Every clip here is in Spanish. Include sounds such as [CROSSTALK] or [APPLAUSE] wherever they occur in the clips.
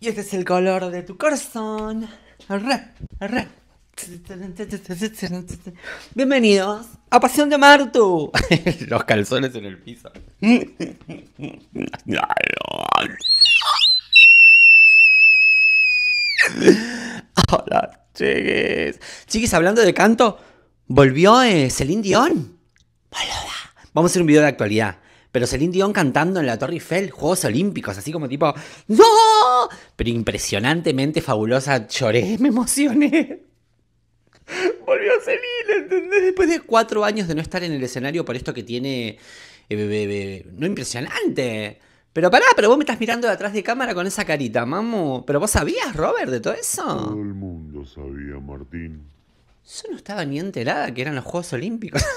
Y este es el color de tu corazón. Bienvenidos a Pasión de Martu. [LAUGHS] Los calzones en el piso. Hola, chiquis. Chiquis, hablando de canto, volvió eh, Celine Dion. Vamos a hacer un video de actualidad pero Celine Dion cantando en la Torre Eiffel, Juegos Olímpicos, así como tipo, ¡No! Pero impresionantemente fabulosa, lloré, [LAUGHS] me emocioné. Volvió Celine, ¿entendés? Después de cuatro años de no estar en el escenario por esto que tiene. Eh, no impresionante. Pero pará, pero vos me estás mirando de atrás de cámara con esa carita, mamu. ¿Pero vos sabías, Robert, de todo eso? Todo el mundo sabía, Martín. Yo no estaba ni enterada que eran los Juegos Olímpicos. [LAUGHS]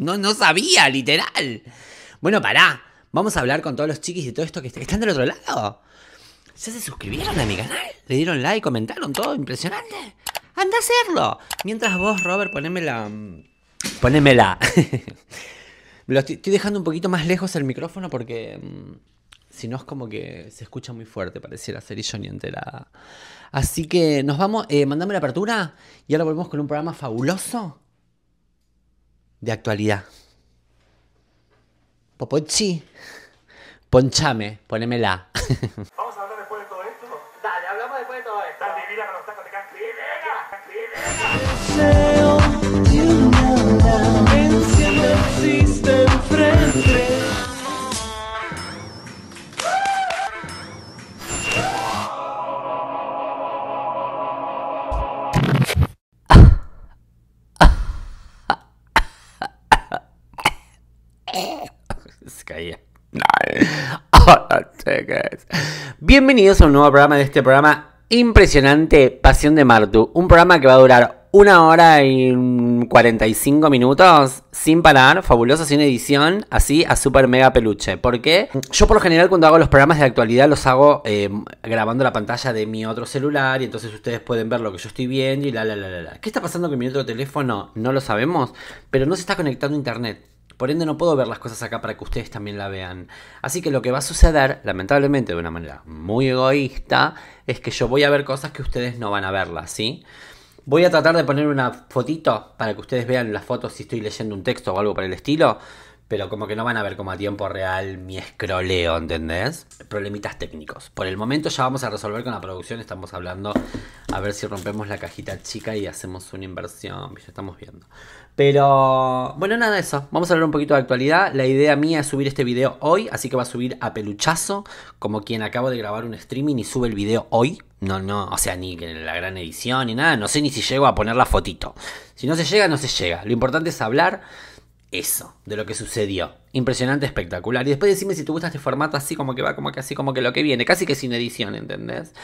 No, sabía, literal. Bueno, pará. Vamos a hablar con todos los chiquis de todo esto que están del otro lado. ¿Ya se suscribieron a mi canal? ¿Le dieron like, comentaron todo? Impresionante. Anda a hacerlo. Mientras vos, Robert, poneme la... Mm, [LAUGHS] lo estoy, dejando un poquito más lejos el micrófono porque... Mm, si no es como que se escucha muy fuerte, pareciera ser yo ni enterada. Así que nos vamos, eh, mandame la apertura y ahora volvemos con un programa fabuloso de actualidad. Popochi, pues, pues, ponchame, ponémela. [LAUGHS] Vamos a hablar después de todo esto. Dale, hablamos después de todo esto. Dale, mira con los tacos de venga! Bienvenidos a un nuevo programa de este programa impresionante Pasión de Martu. Un programa que va a durar una hora y 45 minutos sin parar, fabuloso, sin edición, así a super mega peluche. ¿Por qué? yo por lo general cuando hago los programas de actualidad los hago eh, grabando la pantalla de mi otro celular y entonces ustedes pueden ver lo que yo estoy viendo y la la la la. ¿Qué está pasando con mi otro teléfono? No lo sabemos, pero no se está conectando a internet. Por ende no puedo ver las cosas acá para que ustedes también la vean. Así que lo que va a suceder, lamentablemente de una manera muy egoísta, es que yo voy a ver cosas que ustedes no van a verlas, ¿sí? Voy a tratar de poner una fotito para que ustedes vean las fotos si estoy leyendo un texto o algo por el estilo pero como que no van a ver como a tiempo real mi escroleo, ¿entendés? Problemitas técnicos. Por el momento ya vamos a resolver con la producción, estamos hablando a ver si rompemos la cajita chica y hacemos una inversión, ya estamos viendo. Pero bueno, nada de eso, vamos a hablar un poquito de actualidad. La idea mía es subir este video hoy, así que va a subir a peluchazo, como quien acabo de grabar un streaming y sube el video hoy. No, no, o sea, ni en la gran edición ni nada, no sé ni si llego a poner la fotito. Si no se llega, no se llega. Lo importante es hablar eso de lo que sucedió. Impresionante, espectacular. Y después decime si te gusta este formato así como que va, como que así, como que lo que viene, casi que sin edición, ¿entendés?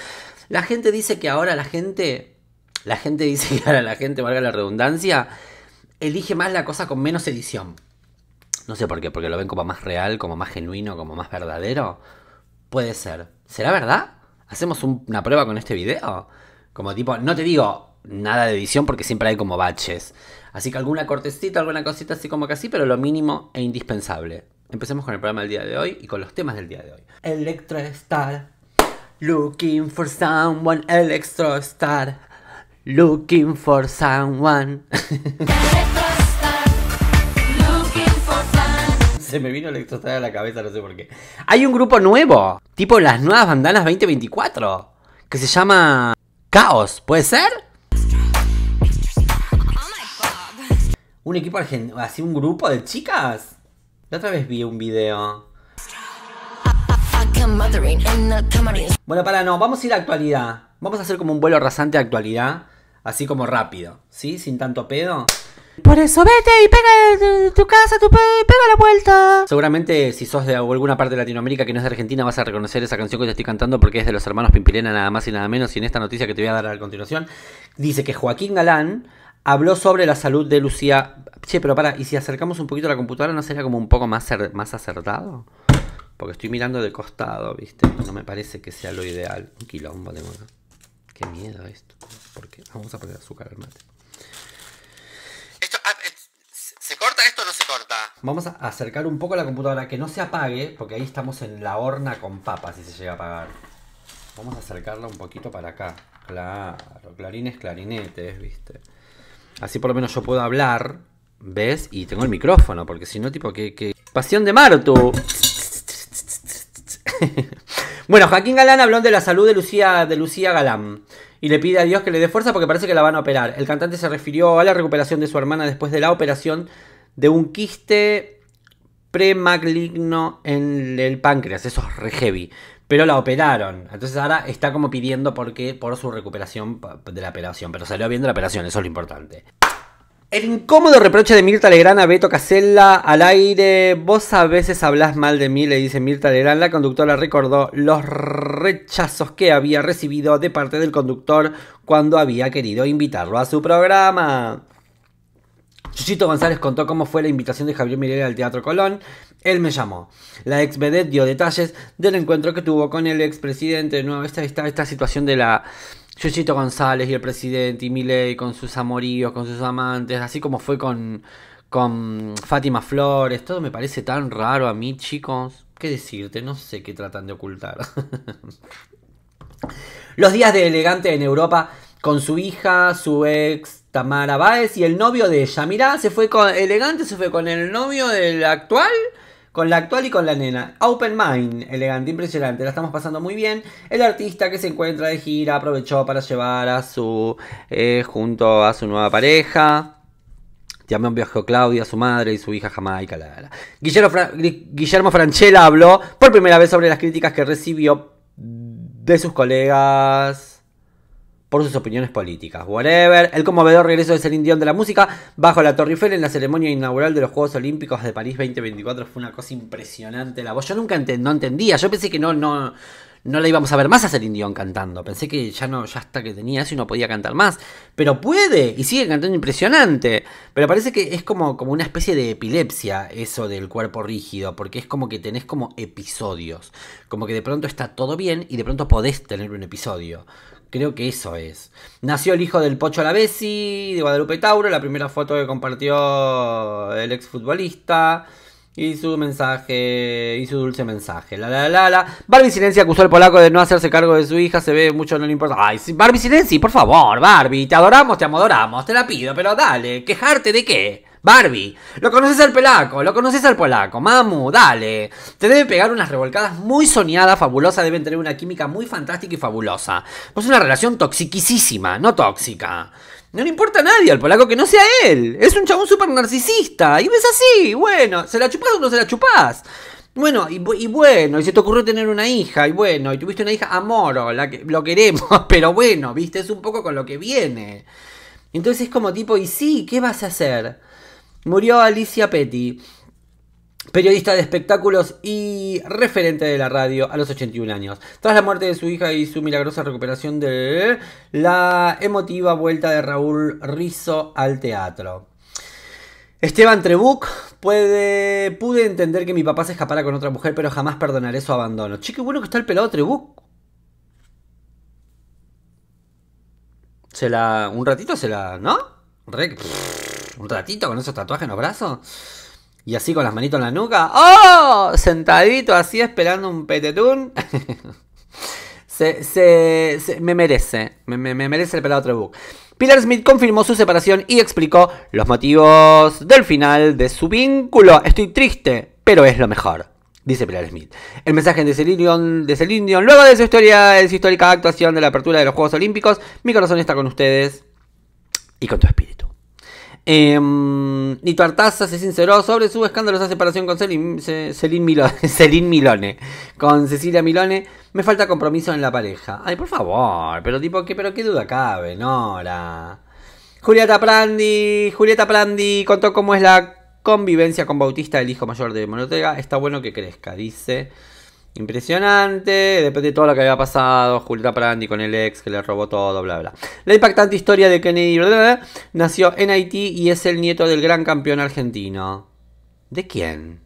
La gente dice que ahora la gente, la gente dice que ahora la gente, valga la redundancia, elige más la cosa con menos edición. No sé por qué, porque lo ven como más real, como más genuino, como más verdadero. Puede ser. ¿Será verdad? ¿Hacemos una prueba con este video? Como tipo, no te digo nada de edición porque siempre hay como baches. Así que alguna cortecita, alguna cosita así como que así, pero lo mínimo e indispensable. Empecemos con el programa del día de hoy y con los temas del día de hoy. someone, Looking for someone, ElectroStar, Looking for someone. [LAUGHS] se me vino Electrostar a la cabeza, no sé por qué. Hay un grupo nuevo, tipo las nuevas bandanas 2024, que se llama Caos, ¿puede ser? un equipo argentino, así un grupo de chicas. La otra vez vi un video. Bueno, para no, vamos a ir a actualidad. Vamos a hacer como un vuelo rasante a actualidad, así como rápido, ¿sí? Sin tanto pedo. Por eso vete y pega tu casa, tu pega la vuelta. Seguramente si sos de alguna parte de Latinoamérica que no es de Argentina vas a reconocer esa canción que te estoy cantando porque es de los hermanos Pimpilena nada más y nada menos y en esta noticia que te voy a dar a continuación dice que Joaquín Galán habló sobre la salud de Lucía. Che, pero para, ¿y si acercamos un poquito a la computadora no sería como un poco más, más acertado? Porque estoy mirando de costado, ¿viste? No me parece que sea lo ideal. Un quilombo tengo acá. Qué miedo esto. ¿Por qué? vamos a poner azúcar al mate. Ah, eh, ¿Se corta esto o no se corta? Vamos a acercar un poco a la computadora, que no se apague, porque ahí estamos en la horna con papas si se llega a apagar. Vamos a acercarla un poquito para acá. Claro, clarines, clarinetes, ¿viste? Así por lo menos yo puedo hablar, ¿ves? Y tengo el micrófono, porque si no, tipo, que... Pasión de Marto. [LAUGHS] bueno, Joaquín Galán habló de la salud de Lucía, de Lucía Galán y le pide a Dios que le dé fuerza porque parece que la van a operar. El cantante se refirió a la recuperación de su hermana después de la operación de un quiste premaligno en el páncreas. Eso es re heavy pero la operaron. Entonces ahora está como pidiendo porque, por su recuperación de la operación, pero salió bien de la operación, eso es lo importante. El incómodo reproche de Mirta Legrán a Beto Casella al aire. Vos a veces hablas mal de mí, le dice Mirta Legrán. La conductora recordó los rechazos que había recibido de parte del conductor cuando había querido invitarlo a su programa. Chuchito González contó cómo fue la invitación de Javier Milei al Teatro Colón. Él me llamó. La ex vedette dio detalles del encuentro que tuvo con el expresidente. No, esta, esta, esta situación de la Chuchito González y el presidente y Milei con sus amoríos, con sus amantes, así como fue con, con Fátima Flores. Todo me parece tan raro a mí, chicos. ¿Qué decirte? No sé qué tratan de ocultar. [LAUGHS] Los días de elegante en Europa con su hija, su ex, Tamara Báez y el novio de ella. Mirá, se fue con. Elegante se fue con el novio del actual. Con la actual y con la nena. Open Mind, elegante, impresionante. La estamos pasando muy bien. El artista que se encuentra de gira aprovechó para llevar a su. Eh, junto a su nueva pareja. También viajó Claudia, su madre y su hija Jamaica. Guillermo, Guillermo Franchella habló por primera vez sobre las críticas que recibió de sus colegas por sus opiniones políticas. Whatever. El conmovedor regreso de Celine Dion de la música bajo la Torre Eiffel en la ceremonia inaugural de los Juegos Olímpicos de París 2024 fue una cosa impresionante. La voz yo nunca entendía. Yo pensé que no, no, no la íbamos a ver más a Celine Dion cantando. Pensé que ya no, ya hasta que tenía eso y no podía cantar más. Pero puede, y sigue cantando impresionante. Pero parece que es como, como una especie de epilepsia eso del cuerpo rígido, porque es como que tenés como episodios. Como que de pronto está todo bien y de pronto podés tener un episodio. Creo que eso es. Nació el hijo del Pocho Lavesi, de Guadalupe Tauro, la primera foto que compartió el exfutbolista. Y su mensaje, y su dulce mensaje. La la la la. Barbie Silenzi acusó al polaco de no hacerse cargo de su hija. Se ve mucho, no le importa. Ay, Barbie Silenzi, por favor, Barbie. Te adoramos, te amodoramos. Te la pido, pero dale. ¿Quejarte de qué? Barbie, lo conoces al pelaco, lo conoces al polaco, mamu, dale. Te debe pegar unas revolcadas muy soñadas, fabulosas, deben tener una química muy fantástica y fabulosa. Es una relación toxiquísima, no tóxica. No le importa a nadie al polaco que no sea él. Es un chabón súper narcisista. Y ves así, bueno, ¿se la chupás o no se la chupás? Bueno, y, bueno, y se te ocurrió tener una hija, y bueno, y tuviste una hija amor, la lo queremos, [LAUGHS] pero bueno, viste, es un poco con lo que viene. Entonces es como tipo, y sí, ¿qué vas a hacer? murió Alicia Petty, periodista de espectáculos y referente de la radio a los 81 años. Tras la muerte de su hija y su milagrosa recuperación de la emotiva vuelta de Raúl Rizzo al teatro. Esteban Trebuc, puede, pude entender que mi papá se escapara con otra mujer, pero jamás perdonaré su abandono. Che, qué bueno que está el pelado Trebuc. Se la... Un ratito se la... ¿No? Re un ratito con esos tatuajes en los brazos. Y así con las manitos en la nuca. ¡Oh! Sentadito así esperando un petetún. [LAUGHS] se, se, me merece. Me, merece el pelado Trebuch. Pilar Smith confirmó su separación y explicó los motivos del final de su vínculo. Estoy triste, pero es lo mejor. Dice Pilar Smith. El mensaje de Celine, de Celine Dion, luego de su, historia, de su histórica actuación de la apertura de los Juegos Olímpicos, mi corazón está con ustedes y con tu espíritu. Eh, em, Nito Artaza se sinceró sobre su escándalo de separación con Celine, Celine, [LAUGHS] Milone, Con Cecilia Milone. Me falta compromiso en la pareja. Ay, por favor. Pero tipo, ¿qué, pero qué duda cabe, Nora. Julieta Prandi. Julieta Prandi contó cómo es la convivencia con Bautista, el hijo mayor de Monotega. Está bueno que crezca, dice. Impresionante, después de todo lo que había pasado, Julieta Prandi con el ex que le robó todo, bla bla. La impactante historia de Kennedy bla, nació en Haití y es el nieto del gran campeón argentino. ¿De quién?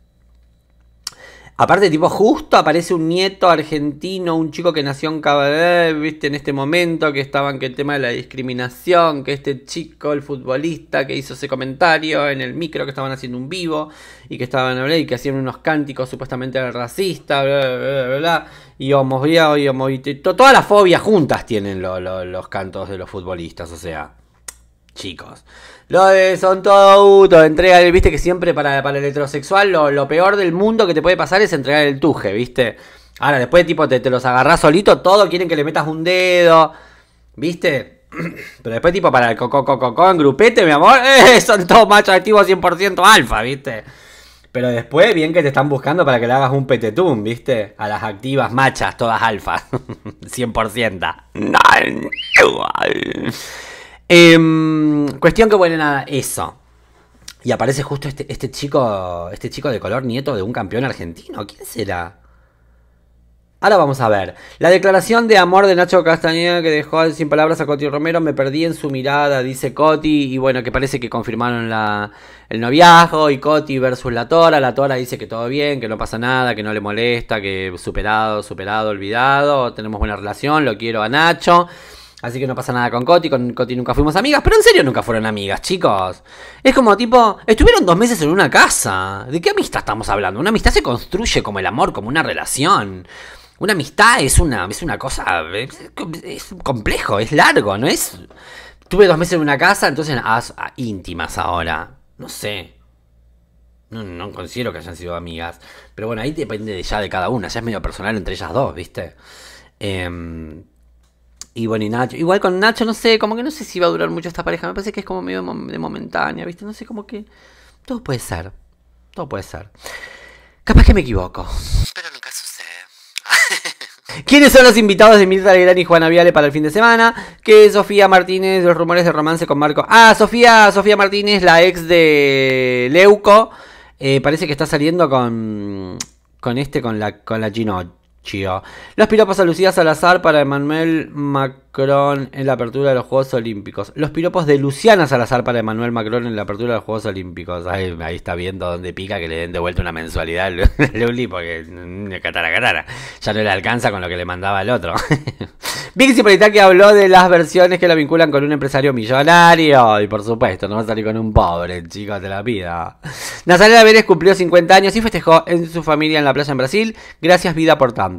Aparte, tipo, justo aparece un nieto argentino, un chico que nació en Caballé, viste, en este momento, que estaban que el tema de la discriminación, que este chico, el futbolista, que hizo ese comentario en el micro, que estaban haciendo un vivo, y que estaban, y que hacían unos cánticos supuestamente racistas, bla, bla, y homofobia, y homo, todas las fobias juntas tienen los cantos de los futbolistas, o sea, chicos. Lo de son todo auto, entrega el, viste que siempre para, para el heterosexual lo, lo, peor del mundo que te puede pasar es entregar el tuje, viste. Ahora después tipo te, los agarrás solito, todo quieren que le metas un dedo, viste. [CLEARS THROAT] Pero después tipo para el coco coco co, en grupete, mi amor, [LAUGHS] eh, son todos machos activos 100% alfa, viste. Pero después, bien que te están buscando para que le hagas un petetún, ¿viste? A las activas machas, todas alfa, 100%. [LAUGHS] [LAUGHS] Em, cuestión que, bueno, nada, eso. Y aparece justo este, este chico, este chico de color nieto de un campeón argentino. ¿Quién será? Ahora vamos a ver. La declaración de amor de Nacho Castañeda que dejó sin palabras a Coti Romero. Me perdí en su mirada, dice Coti. Y bueno, que parece que confirmaron la, el noviazgo. Y Coti versus la Tora. La Tora dice que todo bien, que no pasa nada, que no le molesta, que superado, superado, olvidado. Tenemos buena relación, lo quiero a Nacho. Así que no pasa nada con Coti, con Coti nunca fuimos amigas, pero en serio nunca fueron amigas, chicos. Es como tipo, estuvieron dos meses en una casa. ¿De qué amistad estamos hablando? Una amistad se construye como el amor, como una relación. Una amistad es una, es una cosa, es, complejo, es largo, ¿no es? Tuve dos meses en una casa, entonces ah, ah, íntimas ahora. No sé. No, no considero que hayan sido amigas. Pero bueno, ahí depende ya de cada una, ya es medio personal entre ellas dos, ¿viste? Eh, y bueno, y Nacho. Igual con Nacho, no sé, como que no sé si va a durar mucho esta pareja. Me parece que es como medio de momentánea, ¿viste? No sé, como que. Todo puede ser. Todo puede ser. Capaz que me equivoco. Pero nunca sucede. [LAUGHS] ¿Quiénes son los invitados de Mirta Legrán y Juana Viale para el fin de semana? Que Sofía Martínez, los rumores de romance con Marco. Ah, Sofía, Sofía Martínez, la ex de Leuco. Eh, parece que está saliendo con. con este, con la, con la Gino. Chío. los piropos a Lucía Salazar para Emmanuel Macron en la apertura de los Juegos Olímpicos. Los piropos de Luciana Salazar para Emmanuel Macron en la apertura de los Juegos Olímpicos. ahí está viendo dónde pica que le den de vuelta una mensualidad a [LAUGHS] Luli porque catara Ya no le alcanza con lo que le mandaba el otro. [LAUGHS] Vicky que habló de las versiones que la vinculan con un empresario millonario. Y por supuesto, no va a salir con un pobre, chicos, de la vida. Nazarela Vélez cumplió 50 años y festejó en su familia en la playa en Brasil. Gracias, vida por tanto.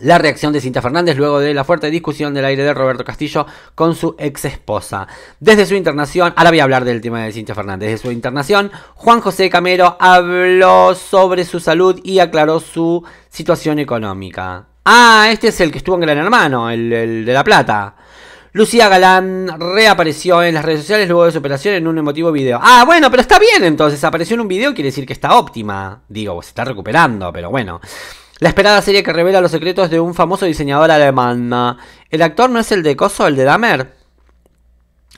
La reacción de Cinta Fernández luego de la fuerte discusión del aire de Roberto Castillo con su ex esposa. Desde su internación, ahora voy a hablar del tema de Cinta Fernández, desde su internación, Juan José Camero habló sobre su salud y aclaró su situación económica. Ah, este es el que estuvo en Gran Hermano, el, el de La Plata. Lucía Galán reapareció en las redes sociales luego de su operación en un emotivo video. Ah, bueno, pero está bien entonces. Apareció en un video, quiere decir que está óptima. Digo, se está recuperando, pero bueno. La esperada serie que revela los secretos de un famoso diseñador alemán. ¿El actor no es el de Coso, el de Dahmer?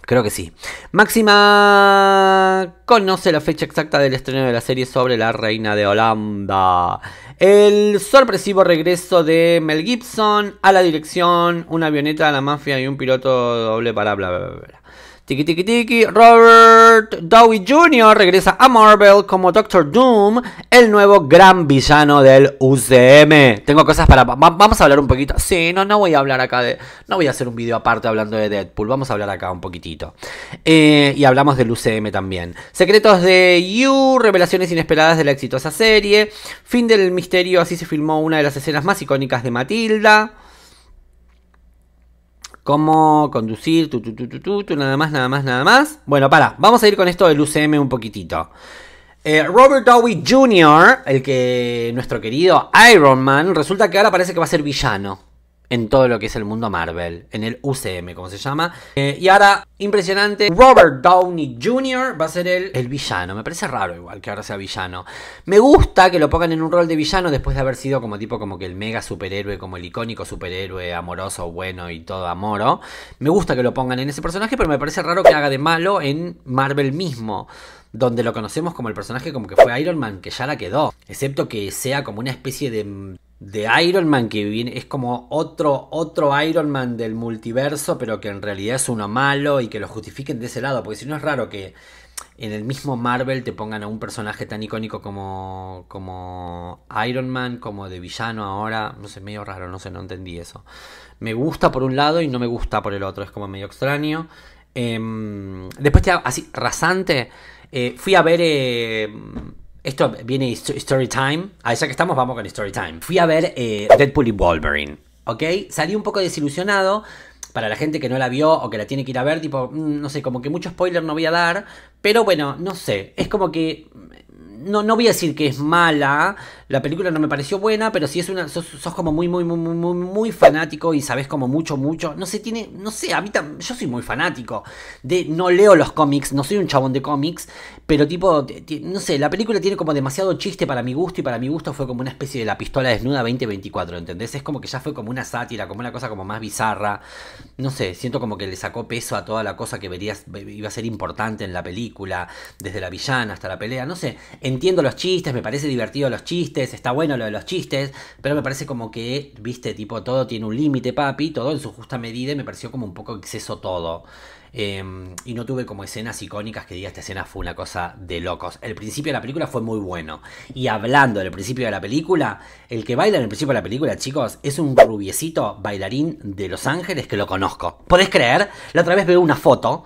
Creo que sí. Máxima conoce la fecha exacta del estreno de la serie sobre la reina de Holanda. El sorpresivo regreso de Mel Gibson a la dirección, una avioneta a la mafia y un piloto doble para bla bla. bla. Tiki tiki tiki, Robert Dowie Jr. regresa a Marvel como Doctor Doom, el nuevo gran villano del UCM. Tengo cosas para... vamos a hablar un poquito. Sí, no, no voy a hablar acá de... No voy a hacer un video aparte hablando de Deadpool. Vamos a hablar acá un poquitito. Eh, y hablamos del UCM también. Secretos de You, revelaciones inesperadas de la exitosa serie. Fin del misterio, así se filmó una de las escenas más icónicas de Matilda cómo conducir, tu, tu, tu, nada más, nada más, nada más. Bueno, para, vamos a ir con esto del UCM un poquitito. Eh, Robert Dowie Jr., el que nuestro querido Iron Man, resulta que ahora parece que va a ser villano en todo lo que es el mundo Marvel, en el UCM, como se llama. Eh, y ahora, impresionante, Robert Downey Jr. va a ser el, el villano. Me parece raro igual que ahora sea villano. Me gusta que lo pongan en un rol de villano después de haber sido como tipo como que el mega superhéroe, como el icónico superhéroe amoroso, bueno y todo amoro. Me gusta que lo pongan en ese personaje, pero me parece raro que haga de malo en Marvel mismo donde lo conocemos como el personaje como que fue Iron Man, que ya la quedó. Excepto que sea como una especie de de Iron Man que viene, es como otro, otro Iron Man del multiverso, pero que en realidad es uno malo y que lo justifiquen de ese lado, porque si no es raro que en el mismo Marvel te pongan a un personaje tan icónico como, como Iron Man, como de villano ahora, no sé, medio raro, no sé, no entendí eso. Me gusta por un lado y no me gusta por el otro, es como medio extraño. Em, después te hago así, rasante, eh, fui a ver... Em, esto viene Story Time. Ah, a esa que estamos, vamos con Story Time. Fui a ver eh, Deadpool y Wolverine. ¿Ok? Salí un poco desilusionado. Para la gente que no la vio o que la tiene que ir a ver, tipo, mm, no sé, como que mucho spoiler no voy a dar. Pero bueno, no sé. Es como que no, no voy a decir que es mala, la película no me pareció buena, pero si es una, sos, como muy, muy, muy, muy, fanático y sabes como mucho, mucho, no sé, tiene, no sé, a mí yo soy muy fanático de, no leo los cómics, no soy un chabón de cómics, pero tipo, no sé, la película tiene como demasiado chiste para mi gusto y para mi gusto fue como una especie de la pistola desnuda 2024, ¿entendés? Es como que ya fue como una sátira, como una cosa como más bizarra, no sé, siento como que le sacó peso a toda la cosa que verías, iba a ser importante en la película, desde la villana hasta la pelea, no sé, entiendo los chistes, me parece divertido los chistes, está bueno lo de los chistes, pero me parece como que, viste, tipo, todo tiene un límite, papi, todo en su justa medida y me pareció como un poco exceso todo. Em, y no tuve como escenas icónicas que diga esta escena fue una cosa de locos. El principio de la película fue muy bueno. Y hablando del principio de la película, el que baila en el principio de la película, chicos, es un rubiecito bailarín de Los Ángeles que lo conozco. ¿Podés creer? La otra vez veo una foto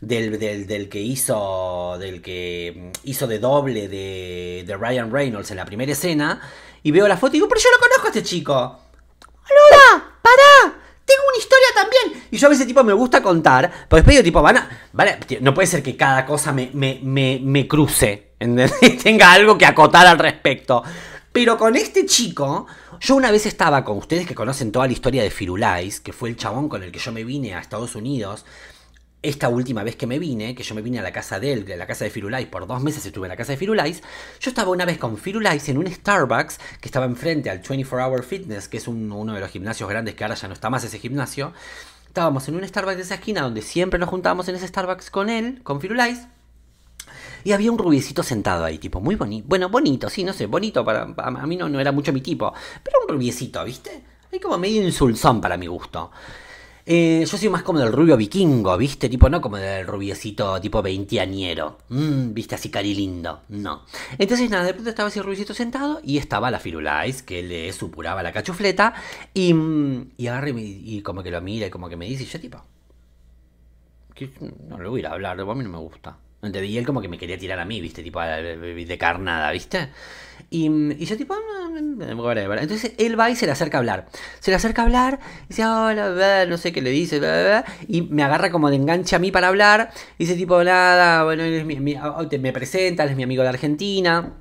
del, que hizo del que mm, hizo de doble de, de, Ryan Reynolds en la primera escena y veo la foto y digo, pero yo lo conozco a este chico. ¡Alora! ¡Para! Tengo una historia también. Y yo a veces tipo me gusta contar, pero después digo tipo, van a, no puede ser que cada cosa me, me, me, me cruce, [LAUGHS] tenga algo que acotar al respecto. Pero con este chico, yo una vez estaba con ustedes que conocen toda la historia de Firulais, que fue el chabón con el que yo me vine a Estados Unidos esta última vez que me vine, que yo me vine a la casa de él, de la casa de Firulais, por dos meses estuve en la casa de Firulais, yo estaba una vez con Firulais en un Starbucks que estaba enfrente al 24 Hour Fitness, que es uno de los gimnasios grandes que ahora ya no está más ese gimnasio. Estábamos en un Starbucks de esa esquina donde siempre nos juntábamos en ese Starbucks con él, con Firulais. Y había un rubiecito sentado ahí, tipo, muy bonito. Bueno, bonito, sí, no sé, bonito, para, a mí no, no era mucho mi tipo. Pero un rubiecito, ¿viste? Hay como medio insulzón para mi gusto. Eh, yo soy más como del rubio vikingo, ¿viste? Tipo, no como del rubiecito tipo veintianiero. Mm, viste así cari lindo, No. Entonces, nada, de pronto estaba el rubiecito sentado y estaba la Firulais, que le supuraba la cachufleta. Y, mm, y agarra y, como que lo mira y como que me dice, yo tipo. no le voy a ir a hablar, a mí no me gusta. Donde y él como que me quería tirar a mí, ¿viste? Tipo, de carnada, ¿viste? Y, y yo tipo, ah, Entonces él va y se le acerca a hablar. Se le acerca a hablar, y dice, hola, no sé qué le dice, y me agarra como de enganche a mí para hablar. Y dice tipo, nada, bueno, él es mi, ah, me presenta, él es mi amigo de Argentina.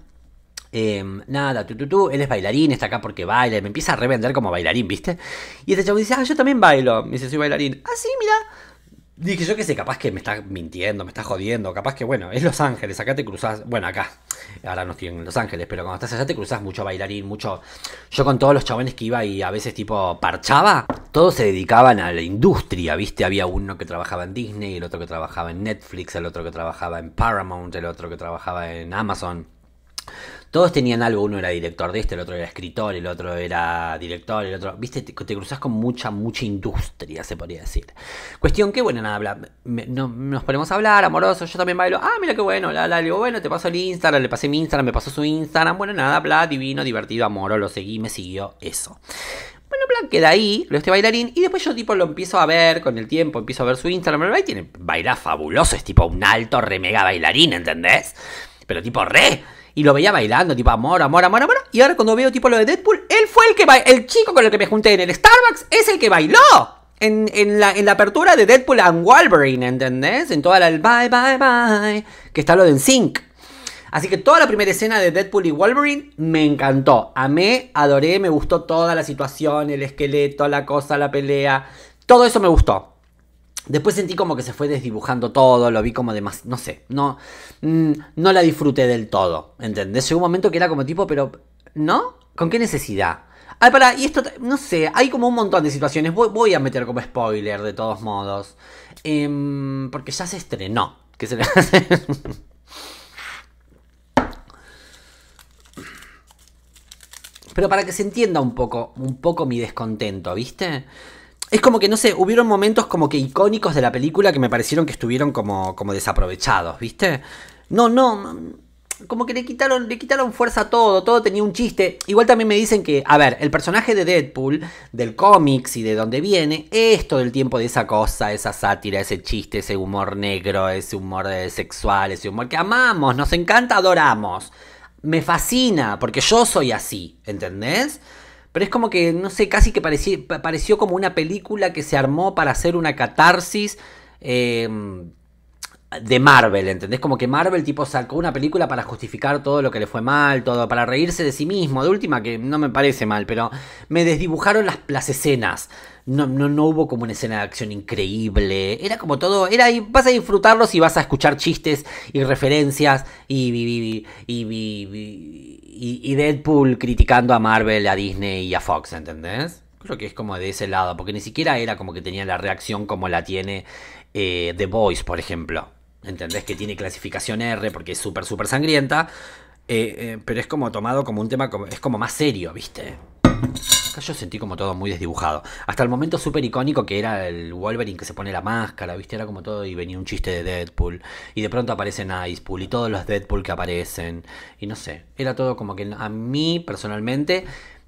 Em, nada, tú, tú, tú, él es bailarín, está acá porque baila, y me empieza a revender como bailarín, ¿viste? Y este chavo dice, ah, yo también bailo. Me dice, soy bailarín. Ah, sí, mira, Dije, yo qué sé, capaz que me está mintiendo, me está jodiendo, capaz que, bueno, es Los Ángeles, acá te cruzas, bueno, acá, ahora no estoy en Los Ángeles, pero cuando estás allá te cruzas mucho bailarín, mucho... Yo con todos los chabones que iba y a veces tipo parchaba, todos se dedicaban a la industria, ¿viste? Había uno que trabajaba en Disney, el otro que trabajaba en Netflix, el otro que trabajaba en Paramount, el otro que trabajaba en Amazon todos tenían algo, uno era director de este, el otro era escritor, el otro era director, el otro, viste, te, te cruzas con mucha, mucha industria, se podría decir. Cuestión que, bueno, nada, bla, no, nos ponemos a hablar, amoroso, yo también bailo, ah, mira qué bueno, la, la, le digo, bueno, te paso el Instagram, le pasé mi Instagram, me pasó su Instagram, bueno, nada, bla, divino, divertido, amoroso, lo seguí, me siguió, eso. Bueno, plan, queda ahí, lo este bailarín, y después yo tipo lo empiezo a ver con el tiempo, empiezo a ver su Instagram, tiene, baila fabuloso, es tipo un alto, re mega bailarín, ¿entendés? Pero tipo re, y lo veía bailando, tipo amor, amor, amor, amor. Y ahora cuando veo tipo lo de Deadpool, él fue el que bailó, el chico con el que me junté en el Starbucks es el que bailó. En, la, apertura de Deadpool and Wolverine, ¿entendés? En toda la bye, bye, bye, que está lo de Sync. Así que toda la primera escena de Deadpool y Wolverine me encantó. Amé, adoré, me gustó toda la situación, el esqueleto, la cosa, la pelea. Todo eso me gustó. Después sentí como que se fue desdibujando todo, lo vi como de no sé, no, mm, no la disfruté del todo, ¿entendés? Llegó un momento que era como tipo, pero, ¿no? ¿Con qué necesidad? Ah, para, y esto, no sé, hay como un montón de situaciones, voy, a meter como spoiler de todos modos, em, porque ya se estrenó, que se le [LAUGHS] Pero para que se entienda un poco, un poco mi descontento, ¿viste? es como que, no sé, hubieron momentos como que icónicos de la película que me parecieron que estuvieron como, como desaprovechados, ¿viste? No, no, como que le quitaron, le quitaron fuerza a todo, todo tenía un chiste. Igual también me dicen que, a ver, el personaje de Deadpool, del cómics y de donde viene, es todo el tiempo de esa cosa, esa sátira, ese chiste, ese humor negro, ese humor sexual, ese humor que amamos, nos encanta, adoramos. Me fascina, porque yo soy así, ¿entendés? Pero es como que, no sé, casi que pareció, como una película que se armó para hacer una catarsis. Em, de Marvel, ¿entendés? Como que Marvel tipo sacó una película para justificar todo lo que le fue mal, todo, para reírse de sí mismo, de última que no me parece mal, pero me desdibujaron las, escenas. No, no, hubo como una escena de acción increíble. Era como todo. Era, vas a disfrutarlos y vas a escuchar chistes y referencias y y, Deadpool criticando a Marvel, a Disney y a Fox, ¿entendés? Creo que es como de ese lado, porque ni siquiera era como que tenía la reacción como la tiene eh, The Voice, por ejemplo. ¿Entendés? Que tiene clasificación R porque es súper, súper sangrienta. Eh, eh, pero es como tomado como un tema, es como más serio, ¿viste? yo sentí como todo muy desdibujado. Hasta el momento súper icónico que era el Wolverine que se pone la máscara, ¿viste? Era como todo y venía un chiste de Deadpool. Y de pronto aparecen Icepool y todos los Deadpool que aparecen. Y no sé, era todo como que a mí personalmente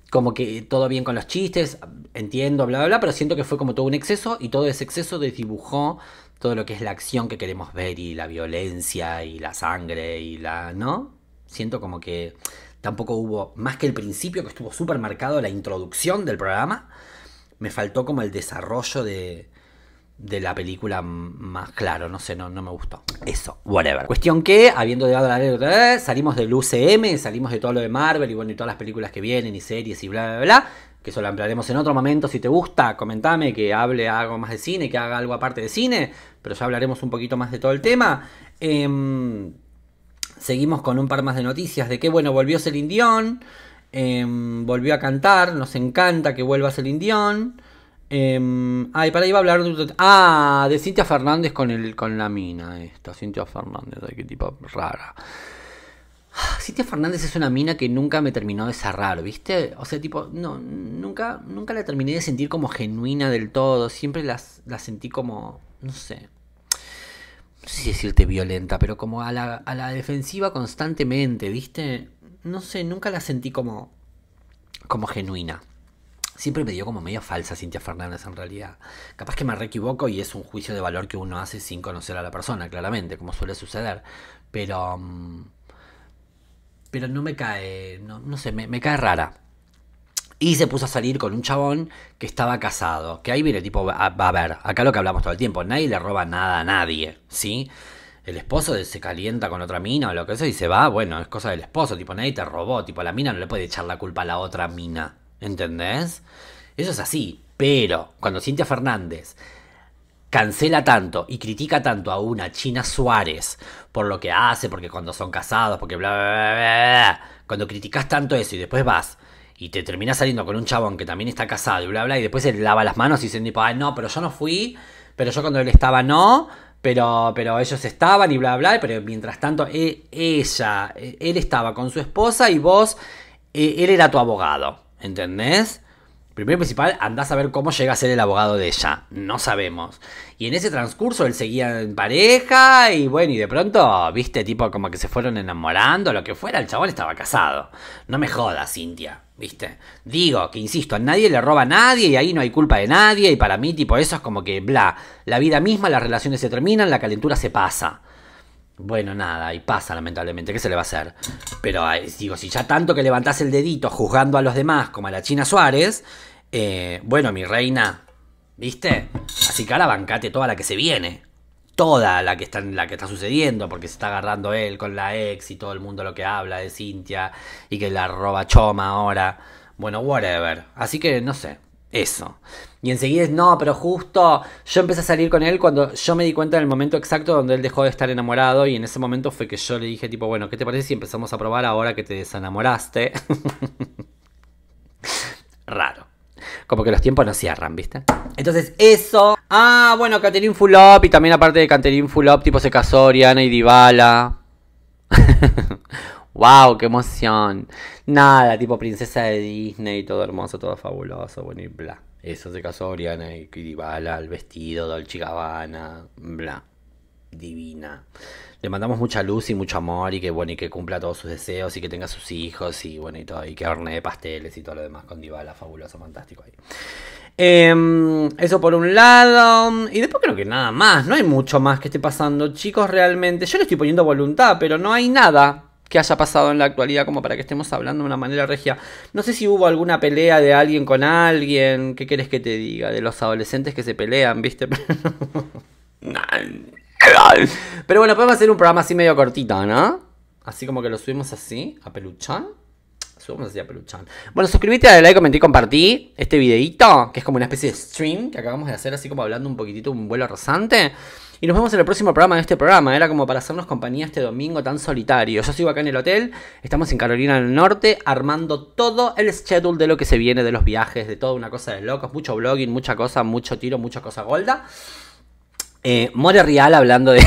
como que todo bien con los chistes, entiendo, bla, bla, bla, pero siento que fue como todo un exceso y todo ese exceso desdibujó todo lo que es la acción que queremos ver y la violencia y la sangre y la... ¿No? Siento como que Tampoco hubo más que el principio, que estuvo súper marcado la introducción del programa. Me faltó como el desarrollo de, la película más claro, no sé, no, no me gustó. Eso, whatever. Cuestión que, habiendo llegado a la salimos del UCM, salimos de todo lo de Marvel y bueno, y todas las películas que vienen y series y bla, bla, bla, que eso lo ampliaremos en otro momento. Si te gusta, comentame que hable algo más de cine, que haga algo aparte de cine, pero ya hablaremos un poquito más de todo el tema. Eh, Seguimos con un par más de noticias de que, bueno, volvió a ser indión, em, volvió a cantar, nos encanta que vuelva Celine Dion. Em, ay, para ahí a hablar de, ah, de Cintia Fernández con, el, con la mina esta, Cintia Fernández, ay, qué tipo rara. Ah, Cintia Fernández es una mina que nunca me terminó de cerrar, ¿viste? O sea, tipo, no, nunca, nunca la terminé de sentir como genuina del todo. Siempre la sentí como, no sé, no sé si decirte violenta, pero como a la, defensiva constantemente, ¿viste? No sé, nunca la sentí como, como genuina. Siempre me dio como medio falsa Cintia Fernández en realidad. Capaz que me reequivoco y es un juicio de valor que uno hace sin conocer a la persona, claramente, como suele suceder. Pero. Mm, pero no me cae. No, no sé, me, me cae rara. Y se puso a salir con un chabón que estaba casado. Que ahí viene tipo, a, a ver, acá lo que hablamos todo el tiempo, nadie le roba nada a nadie, ¿sí? El esposo se calienta con otra mina o lo que sea y se va, bueno, es cosa del esposo, tipo, nadie te robó, tipo, la mina no le puede echar la culpa a la otra mina, ¿entendés? Eso es así, pero cuando Cintia Fernández cancela tanto y critica tanto a una China Suárez por lo que hace, porque cuando son casados, porque bla, bla, bla, bla, bla. cuando criticas tanto eso y después vas y te terminás saliendo con un chabón que también está casado y bla, bla, y después él lava las manos y dicen tipo, no, pero yo no fui, pero yo cuando él estaba no, pero, pero ellos estaban y bla, bla, pero mientras tanto e, ella, e, él estaba con su esposa y vos, e, él era tu abogado, ¿entendés? Primero y principal, andás a ver cómo llega a ser el abogado de ella. No sabemos. Y en ese transcurso él seguía en pareja y bueno, y de pronto, viste, tipo como que se fueron enamorando, lo que fuera, el chabón estaba casado. No me jodas, Cintia, viste. Digo, que insisto, a nadie le roba a nadie y ahí no hay culpa de nadie y para mí, tipo, eso es como que, bla, la vida misma, las relaciones se terminan, la calentura se pasa. Bueno, nada, y pasa lamentablemente, ¿qué se le va a hacer? Pero digo, si ya tanto que levantás el dedito juzgando a los demás como a la China Suárez, eh, bueno, mi reina, ¿viste? Así que ahora bancate toda la que se viene. Toda la que, está, la que está sucediendo, porque se está agarrando él con la ex y todo el mundo lo que habla de Cintia y que la roba choma ahora. Bueno, whatever. Así que no sé, eso. Y enseguida es, no, pero justo yo empecé a salir con él cuando yo me di cuenta en el momento exacto donde él dejó de estar enamorado y en ese momento fue que yo le dije tipo, bueno, ¿qué te parece si empezamos a probar ahora que te desenamoraste? [LAUGHS] Raro. Como que los tiempos no cierran, ¿viste? Entonces, eso. Ah, bueno, Caterin Fulop y también aparte de Caterin Fulop, tipo se casó Oriana y Divala. [LAUGHS] ¡Wow! ¡Qué emoción! Nada, tipo princesa de Disney, todo hermoso, todo fabuloso, bueno, y bla. Eso se casó Oriana y Kiribala, el vestido, Dolce Gabbana, bla. Divina. Le mandamos mucha luz y mucho amor y que bueno, y que cumpla todos sus deseos y que tenga sus hijos y bueno, y todo, y que hornee pasteles y todo lo demás con Dibala, fabuloso, fantástico ahí. Em, eso por un lado. Y después creo que nada más. No hay mucho más que esté pasando, chicos, realmente. Yo le estoy poniendo voluntad, pero no hay nada que haya pasado en la actualidad como para que estemos hablando de una manera regia. No sé si hubo alguna pelea de alguien con alguien, ¿qué quieres que te diga? De los adolescentes que se pelean, ¿viste? [LAUGHS] Pero bueno, podemos hacer un programa así medio cortito, ¿no? Así como que lo subimos así, a peluchán. Subimos así a peluchán. Bueno, suscríbete, dale like, comenté y compartí este videito, que es como una especie de stream que acabamos de hacer así como hablando un poquitito un vuelo rozante y nos vemos en el próximo programa de este programa. Era como para hacernos compañía este domingo tan solitario. Yo sigo acá en el hotel, estamos en Carolina del Norte, armando todo el schedule de lo que se viene de los viajes, de toda una cosa de locos, mucho blogging, mucha cosa, mucho tiro, mucha cosa golda. Eh, More Real hablando de.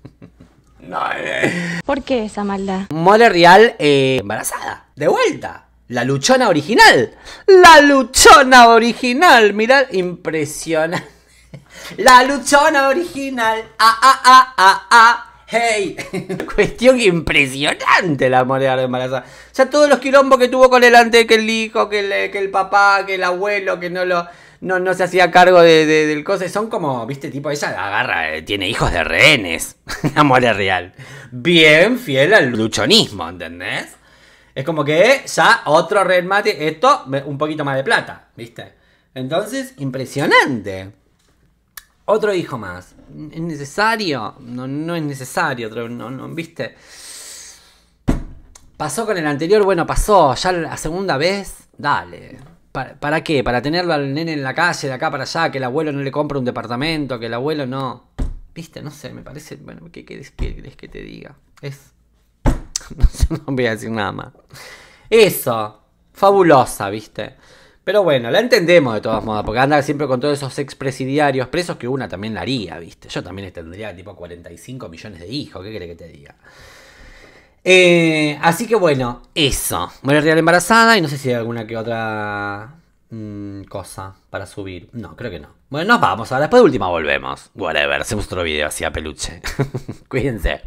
[LAUGHS] no, eh. ¿Por qué esa maldad? More Real eh, embarazada, de vuelta. La luchona original. La luchona original. Mirad, impresionante. La luchona original. Ah, ah, ah, ah, ah. Hey, [LAUGHS] cuestión impresionante la moneda de embarazada. O sea, todos los quilombos que tuvo con el ante, que el hijo, que el, que el papá, que el abuelo, que no lo no, se hacía cargo de, del cosa. Son como, viste, tipo, ella agarra, eh, tiene hijos de rehenes. [LAUGHS] la es real. Bien fiel al luchonismo, ¿entendés? Es como que ya otro remate esto un poquito más de plata, ¿viste? Entonces, impresionante. Otro hijo más. ¿Es necesario? No, no es necesario, no, no, ¿viste? Pasó con el anterior, bueno, pasó. Ya la segunda vez, dale. ¿Para, qué? ¿Para tenerlo al nene en la calle, de acá para allá? Que el abuelo no le compre un departamento, que el abuelo no. ¿Viste? No sé, me parece. Bueno, ¿qué querés, que te diga? Es. [LAUGHS] no voy a decir nada más. Eso. Fabulosa, ¿viste? Pero bueno, la entendemos de todas modas, porque anda siempre con todos esos expresidiarios presos que una también la haría, ¿viste? Yo también tendría tipo 45 millones de hijos, ¿qué querés que te diga? Eh, así que bueno, eso. Muere real embarazada y no sé si hay alguna que otra mm, cosa para subir. No, creo que no. Bueno, nos vamos. Ahora después de última volvemos. Whatever, hacemos otro video así a peluche. [LAUGHS] Cuídense.